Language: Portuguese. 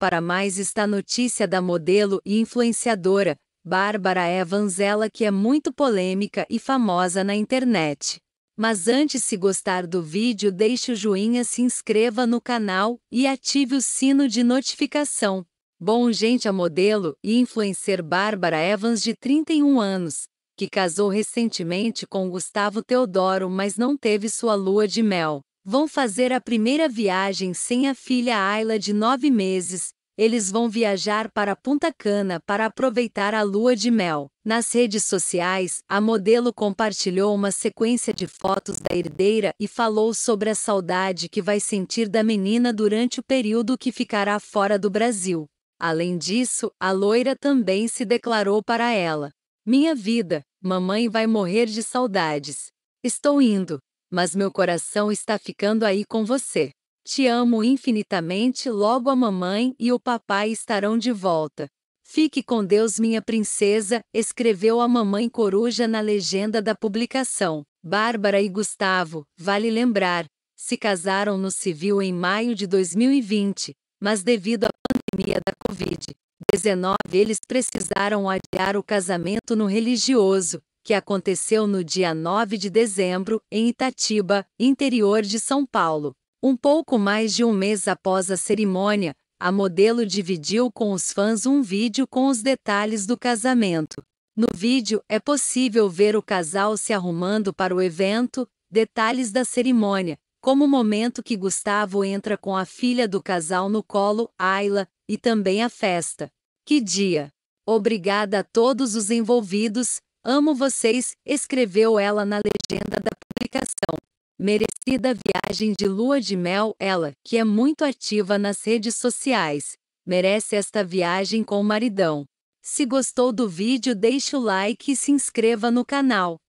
para mais está a notícia da modelo e influenciadora, Bárbara Evans, ela que é muito polêmica e famosa na internet. Mas antes se gostar do vídeo deixe o joinha, se inscreva no canal e ative o sino de notificação. Bom gente, a modelo e influencer Bárbara Evans de 31 anos, que casou recentemente com Gustavo Teodoro mas não teve sua lua de mel. Vão fazer a primeira viagem sem a filha Ayla de nove meses. Eles vão viajar para Punta Cana para aproveitar a lua de mel. Nas redes sociais, a modelo compartilhou uma sequência de fotos da herdeira e falou sobre a saudade que vai sentir da menina durante o período que ficará fora do Brasil. Além disso, a loira também se declarou para ela: Minha vida, mamãe vai morrer de saudades. Estou indo mas meu coração está ficando aí com você. Te amo infinitamente. Logo a mamãe e o papai estarão de volta. Fique com Deus, minha princesa, escreveu a mamãe coruja na legenda da publicação. Bárbara e Gustavo, vale lembrar, se casaram no civil em maio de 2020, mas devido à pandemia da Covid-19, eles precisaram adiar o casamento no religioso, que aconteceu no dia 9 de dezembro, em Itatiba, interior de São Paulo. Um pouco mais de um mês após a cerimônia, a modelo dividiu com os fãs um vídeo com os detalhes do casamento. No vídeo é possível ver o casal se arrumando para o evento, detalhes da cerimônia, como o momento que Gustavo entra com a filha do casal no colo, Ayla, e também a festa. Que dia! Obrigada a todos os envolvidos, Amo vocês, escreveu ela na legenda da publicação. Merecida viagem de lua de mel, ela, que é muito ativa nas redes sociais, merece esta viagem com o maridão. Se gostou do vídeo, deixe o like e se inscreva no canal.